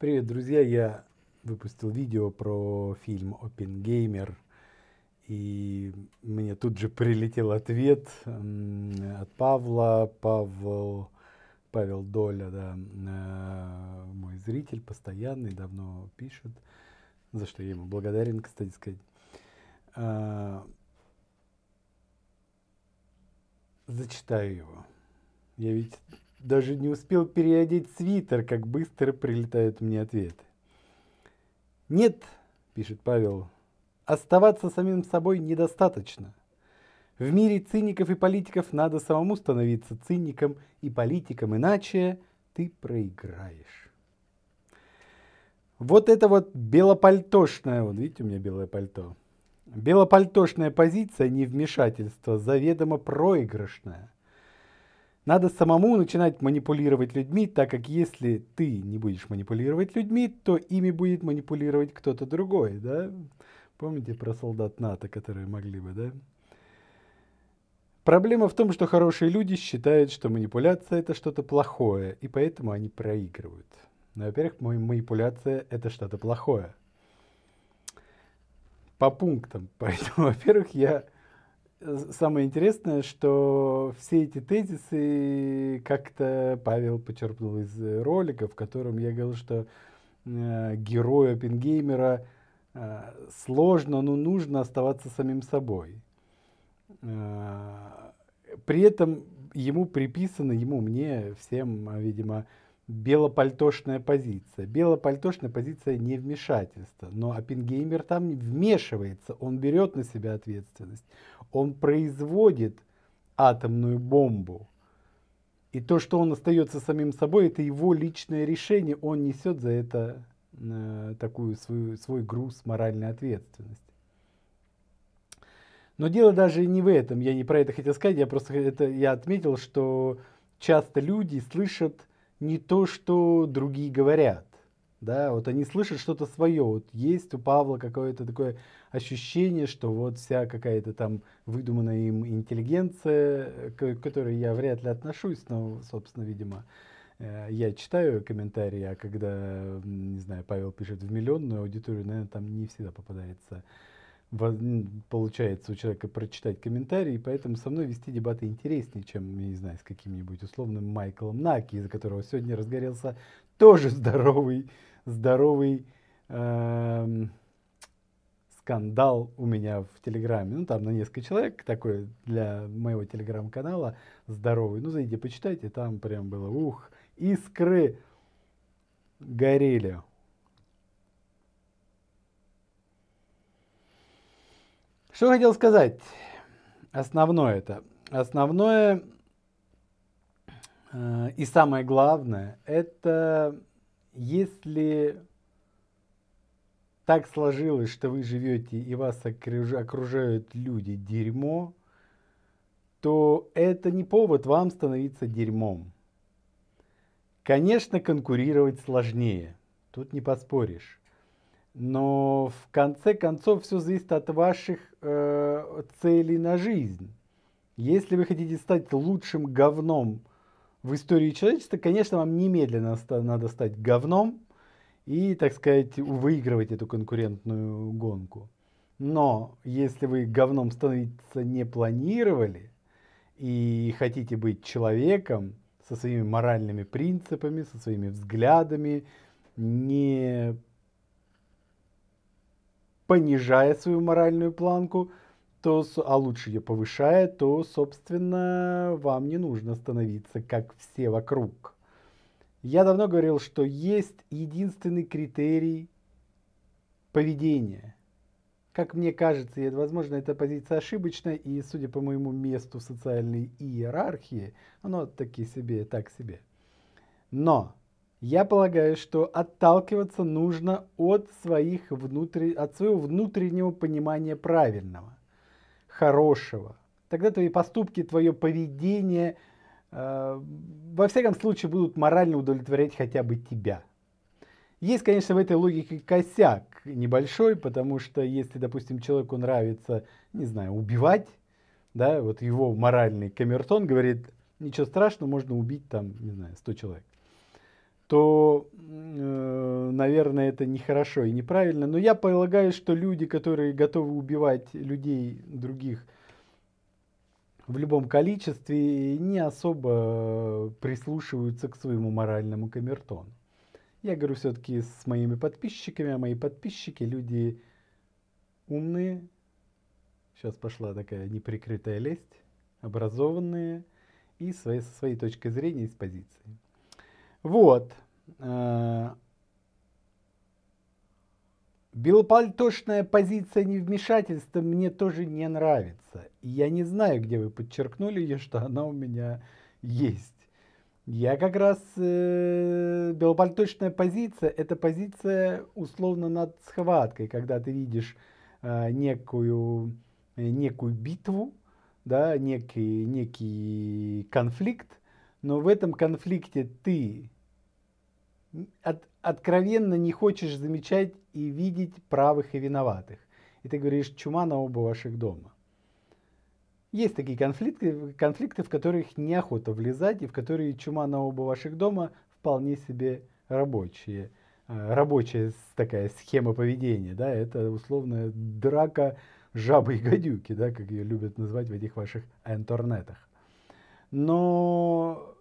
Привет, друзья! Я выпустил видео про фильм "Open Gamer", и мне тут же прилетел ответ от Павла. Павел, Павел Доля, да, э, мой зритель постоянный, давно пишет, за что я ему благодарен, кстати сказать. А, зачитаю его. Я ведь даже не успел переодеть свитер, как быстро прилетают мне ответы. «Нет», — пишет Павел, — «оставаться самим собой недостаточно. В мире циников и политиков надо самому становиться циником и политиком, иначе ты проиграешь». Вот это вот белопальтошная, вот видите, у меня белое пальто. Белопальтошная позиция невмешательства заведомо проигрышная – надо самому начинать манипулировать людьми, так как если ты не будешь манипулировать людьми, то ими будет манипулировать кто-то другой, да? Помните про солдат НАТО, которые могли бы, да? Проблема в том, что хорошие люди считают, что манипуляция это что-то плохое, и поэтому они проигрывают. Но, ну, во-первых, манипуляция это что-то плохое. По пунктам. Поэтому, во-первых, я самое интересное, что все эти тезисы как-то Павел почерпнул из э, ролика, в котором я говорил, что э, герою Оппенгеймера э, сложно, но нужно оставаться самим собой. Э, при этом ему приписано, ему, мне, всем, а, видимо, э, белопальтошная позиция. Белопальтошная позиция не вмешательства, но Оппенгеймер там вмешивается, он берет на себя ответственность, он производит атомную бомбу. И то, что он остается самим собой, это его личное решение, он несет за это э, такую свою, свой груз моральной ответственности. Но дело даже не в этом, я не про это хотел сказать, я просто это, я отметил, что часто люди слышат не то, что другие говорят. Да, вот они слышат что-то свое. Вот есть у Павла какое-то такое ощущение, что вот вся какая-то там выдуманная им интеллигенция, к которой я вряд ли отношусь, но, собственно, видимо, э, я читаю комментарии, а когда, не знаю, Павел пишет в миллионную аудиторию, наверное, там не всегда попадается получается у человека прочитать комментарии, поэтому со мной вести дебаты интереснее, чем, не знаю, с каким-нибудь условным Майклом Наки, из-за которого сегодня разгорелся тоже здоровый, здоровый э, скандал у меня в Телеграме. Ну, там на несколько человек такой для моего Телеграм-канала здоровый. Ну, зайди, почитайте, там прям было, ух, искры горели. Что хотел сказать? Основное это. Основное э, и самое главное, это если так сложилось, что вы живете и вас окружают люди дерьмо, то это не повод вам становиться дерьмом. Конечно, конкурировать сложнее, тут не поспоришь. Но в конце концов все зависит от ваших э, целей на жизнь. Если вы хотите стать лучшим говном в истории человечества, конечно, вам немедленно надо стать говном и, так сказать, выигрывать эту конкурентную гонку. Но если вы говном становиться не планировали и хотите быть человеком со своими моральными принципами, со своими взглядами, не понижает свою моральную планку, то, а лучше ее повышает, то, собственно, вам не нужно становиться как все вокруг. Я давно говорил, что есть единственный критерий поведения. Как мне кажется, и, возможно, эта позиция ошибочна, и, судя по моему месту в социальной иерархии, оно таки себе, так себе. Но я полагаю, что отталкиваться нужно от, своих внутри... от своего внутреннего понимания правильного, хорошего. Тогда твои поступки, твое поведение, э, во всяком случае, будут морально удовлетворять хотя бы тебя. Есть, конечно, в этой логике косяк небольшой, потому что если, допустим, человеку нравится, не знаю, убивать, да, вот его моральный камертон говорит, ничего страшного, можно убить там, не знаю, 100 человек то, э, наверное, это нехорошо и неправильно. Но я полагаю, что люди, которые готовы убивать людей других в любом количестве, не особо прислушиваются к своему моральному камертону. Я говорю все-таки с моими подписчиками, а мои подписчики люди умные. Сейчас пошла такая неприкрытая лесть, образованные и своей, со своей точки зрения и с позиции. Вот. Э, белопальтошная позиция невмешательства мне тоже не нравится. Я не знаю, где вы подчеркнули ее, что она у меня есть. Я как раз... Э, белопальтошная позиция – это позиция условно над схваткой, когда ты видишь э, некую, э, некую битву, да, некий, некий конфликт, но в этом конфликте ты от, откровенно не хочешь замечать и видеть правых и виноватых. И ты говоришь, чума на оба ваших дома. Есть такие конфликты, конфликты, в которых неохота влезать, и в которые чума на оба ваших дома вполне себе рабочие. Э, рабочая такая схема поведения, да, это условная драка жабы и гадюки, да, как ее любят назвать в этих ваших интернетах. Но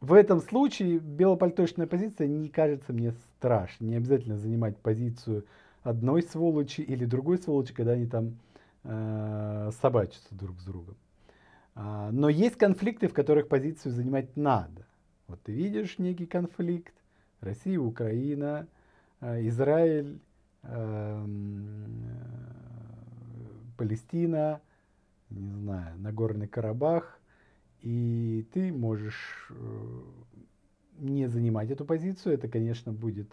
в этом случае белопальточная позиция не кажется мне страшной. Не обязательно занимать позицию одной сволочи или другой сволочи, когда они там э, собачатся друг с другом. А, но есть конфликты, в которых позицию занимать надо. Вот ты видишь некий конфликт. Россия, Украина, э, Израиль, э, э, Палестина, не знаю, Нагорный Карабах, и ты можешь э, не занимать эту позицию, это, конечно, будет,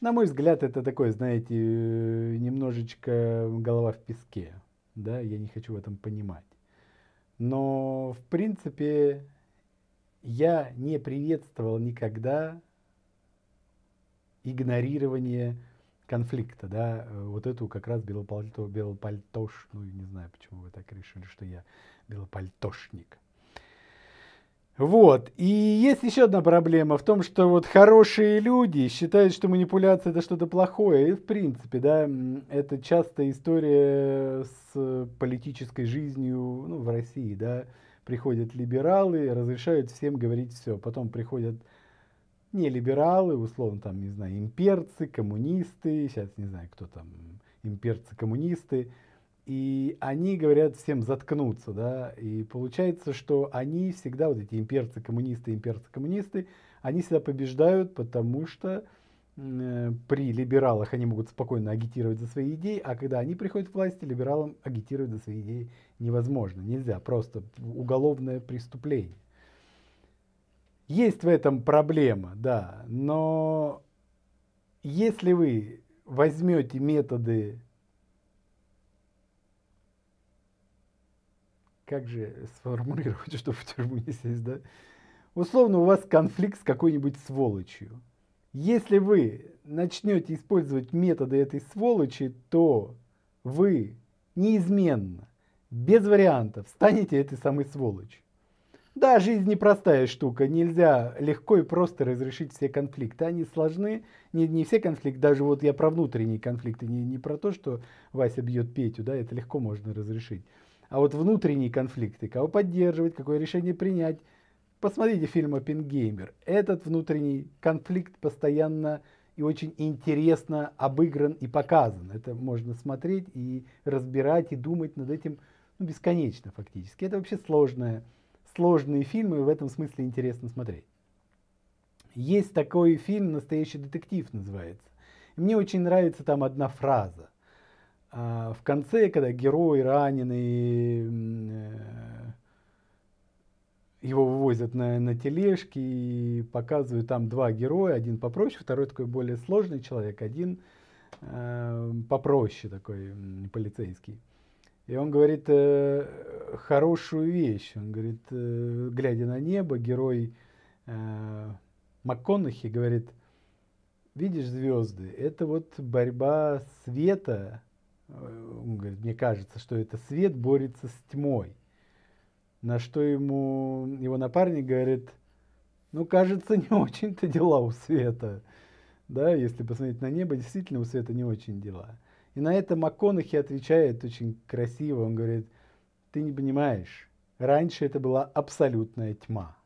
на мой взгляд, это такое, знаете, э, немножечко голова в песке, да, я не хочу в этом понимать. Но, в принципе, я не приветствовал никогда игнорирование конфликта, да, э, вот эту как раз белопальто, белопальтошную, не знаю, почему вы так решили, что я белопальтошник. Вот. И есть еще одна проблема в том, что вот хорошие люди считают, что манипуляция это что-то плохое. И в принципе, да, это часто история с политической жизнью ну, в России, да. Приходят либералы, разрешают всем говорить все. Потом приходят не либералы, условно там, не знаю, имперцы, коммунисты, сейчас не знаю, кто там, имперцы, коммунисты, и они говорят всем заткнуться, да, и получается, что они всегда, вот эти имперцы, коммунисты, имперцы, коммунисты, они всегда побеждают, потому что э, при либералах они могут спокойно агитировать за свои идеи, а когда они приходят к власти, либералам агитировать за свои идеи невозможно, нельзя, просто уголовное преступление. Есть в этом проблема, да, но если вы возьмете методы, как же сформулировать, что в тюрьму не сесть, да? Условно у вас конфликт с какой-нибудь сволочью. Если вы начнете использовать методы этой сволочи, то вы неизменно, без вариантов, станете этой самой сволочью. Да, жизнь непростая штука, нельзя легко и просто разрешить все конфликты. Они сложны, не, не все конфликты, даже вот я про внутренние конфликты, не, не про то, что Вася бьет Петю, да, это легко можно разрешить. А вот внутренние конфликты, кого поддерживать, какое решение принять. Посмотрите фильм «Оппенгеймер». Этот внутренний конфликт постоянно и очень интересно обыгран и показан. Это можно смотреть и разбирать, и думать над этим ну, бесконечно фактически. Это вообще сложная сложные фильмы в этом смысле интересно смотреть. Есть такой фильм «Настоящий детектив» называется. мне очень нравится там одна фраза. А, в конце, когда герой раненый, э, его вывозят на, на тележке и показывают там два героя. Один попроще, второй такой более сложный человек, один э, попроще такой полицейский. И он говорит э, хорошую вещь. Он говорит, э, глядя на небо, герой э, МакКонахи говорит, видишь звезды, это вот борьба света. Э, он говорит, мне кажется, что это свет борется с тьмой. На что ему его напарник говорит, ну, кажется, не очень-то дела у света. Да, если посмотреть на небо, действительно у света не очень дела. И на это МакКонахи отвечает очень красиво. Он говорит, ты не понимаешь, раньше это была абсолютная тьма.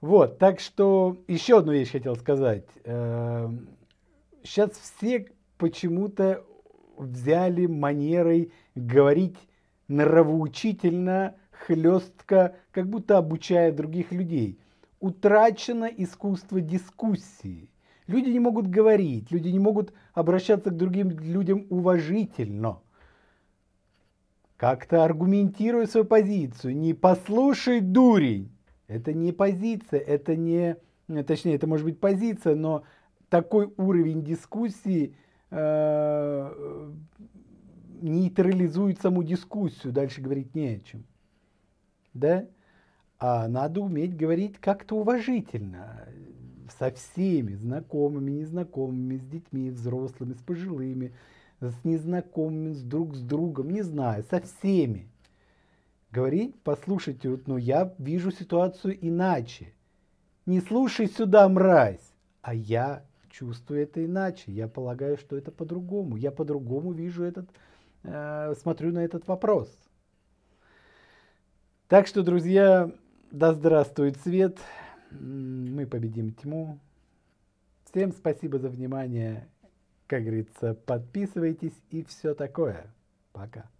Вот, так что еще одну вещь хотел сказать. Сейчас эм, все почему-то взяли манерой говорить нравоучительно, хлестко, как будто обучая других людей. Утрачено искусство дискуссии – Люди не могут говорить, люди не могут обращаться к другим людям уважительно. Как-то аргументируй свою позицию, не послушай дурень. Это не позиция, это не, э, точнее, это может быть позиция, но такой уровень дискуссии э, нейтрализует саму дискуссию, дальше говорить не о чем. Да? А надо уметь говорить как-то уважительно со всеми знакомыми, незнакомыми, с детьми, взрослыми, с пожилыми, с незнакомыми, с друг с другом, не знаю, со всеми. Говорить, послушайте, вот, ну я вижу ситуацию иначе. Не слушай сюда, мразь, а я чувствую это иначе. Я полагаю, что это по-другому. Я по-другому вижу этот, э, смотрю на этот вопрос. Так что, друзья, да здравствует свет мы победим тьму. Всем спасибо за внимание. Как говорится, подписывайтесь и все такое. Пока.